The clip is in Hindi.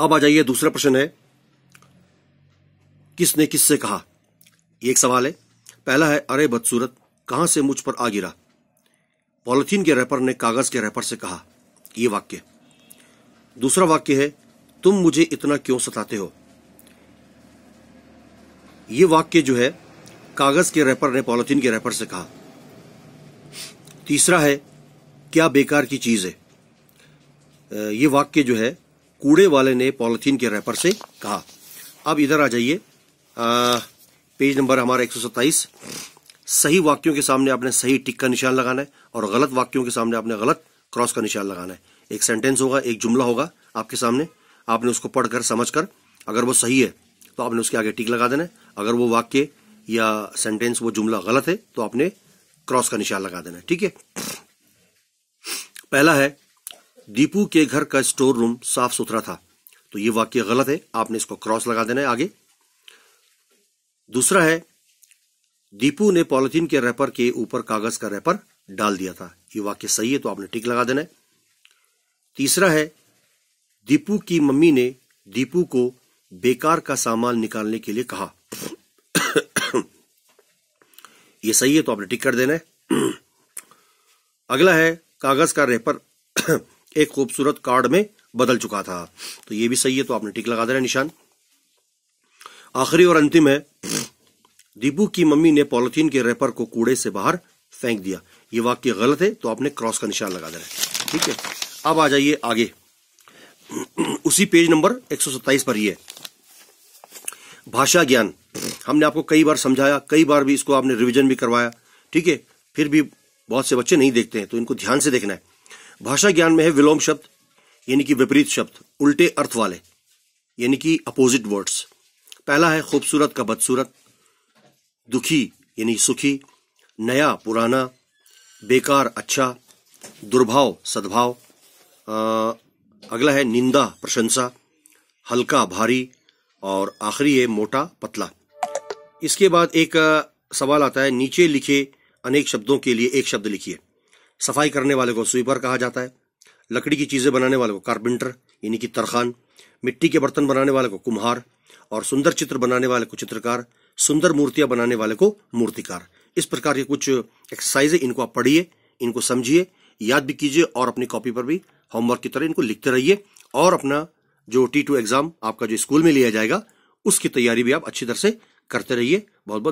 अब आ जाइए दूसरा प्रश्न है किसने किससे कहा एक सवाल है पहला है अरे बदसूरत कहां से मुझ पर आ गिरा पॉलिथीन के रैपर ने कागज के रैपर से कहा यह वाक्य दूसरा वाक्य है तुम मुझे इतना क्यों सताते हो यह वाक्य जो है कागज के रैपर ने पॉलिथीन के रैपर से कहा तीसरा है क्या बेकार की चीज है यह वाक्य जो है कूड़े वाले ने पॉलिथीन के रैपर से कहा अब इधर आ जाइए पेज नंबर हमारा एक सही वाक्यों के सामने आपने सही टिक का निशान लगाना है और गलत वाक्यों के सामने आपने गलत क्रॉस का निशान लगाना है एक सेंटेंस होगा एक जुमला होगा आपके सामने आपने उसको पढ़कर समझकर अगर वो सही है तो आपने उसके आगे टिक लगा देना है अगर वो वाक्य या सेंटेंस वो जुमला गलत है तो आपने क्रॉस का निशान लगा देना है ठीक है पहला है दीपू के घर का स्टोर रूम साफ सुथरा था तो ये वाक्य गलत है आपने इसको क्रॉस लगा देना है आगे दूसरा है दीपू ने पॉलिथीन के रैपर के ऊपर कागज का रैपर डाल दिया था ये वाक्य सही है तो आपने टिक लगा देना है तीसरा है दीपू की मम्मी ने दीपू को बेकार का सामान निकालने के लिए कहा यह सही है तो आपने टिक कर देना है अगला है कागज का रेपर एक खूबसूरत कार्ड में बदल चुका था तो ये भी सही है तो आपने टिक लगा देना निशान आखिरी और अंतिम है दीपू की मम्मी ने पॉलिथीन के रेपर को कूड़े से बाहर फेंक दिया ये वाक्य गलत है तो आपने क्रॉस का निशान लगा देना है ठीक है अब आ जाइए आगे उसी पेज नंबर 127 पर है भाषा ज्ञान हमने आपको कई बार समझाया कई बार भी इसको आपने रिवीजन भी करवाया ठीक है फिर भी बहुत से बच्चे नहीं देखते हैं तो इनको ध्यान से देखना है भाषा ज्ञान में है विलोम शब्द यानी कि विपरीत शब्द उल्टे अर्थ वाले यानी कि अपोजिट वर्ड्स पहला है खूबसूरत का बदसूरत दुखी यानी सुखी नया पुराना बेकार अच्छा दुर्भाव सद्भाव आ, अगला है निंदा प्रशंसा हल्का भारी और आखिरी है मोटा पतला इसके बाद एक सवाल आता है नीचे लिखे अनेक शब्दों के लिए एक शब्द लिखिए सफाई करने वाले को स्वीपर कहा जाता है लकड़ी की चीज़ें बनाने वाले को कारपेंटर यानी कि तरखान मिट्टी के बर्तन बनाने वाले को कुम्हार और सुंदर चित्र बनाने वाले को चित्रकार सुंदर मूर्तियां बनाने वाले को मूर्तिकार इस प्रकार के कुछ एक्सरसाइजें इनको आप पढ़िए इनको समझिए याद भी कीजिए और अपनी कॉपी पर भी होमवर्क की तरह इनको लिखते रहिए और अपना जो टी टू एग्जाम आपका जो स्कूल में लिया जाएगा उसकी तैयारी भी आप अच्छी तरह से करते रहिए बहुत बहुत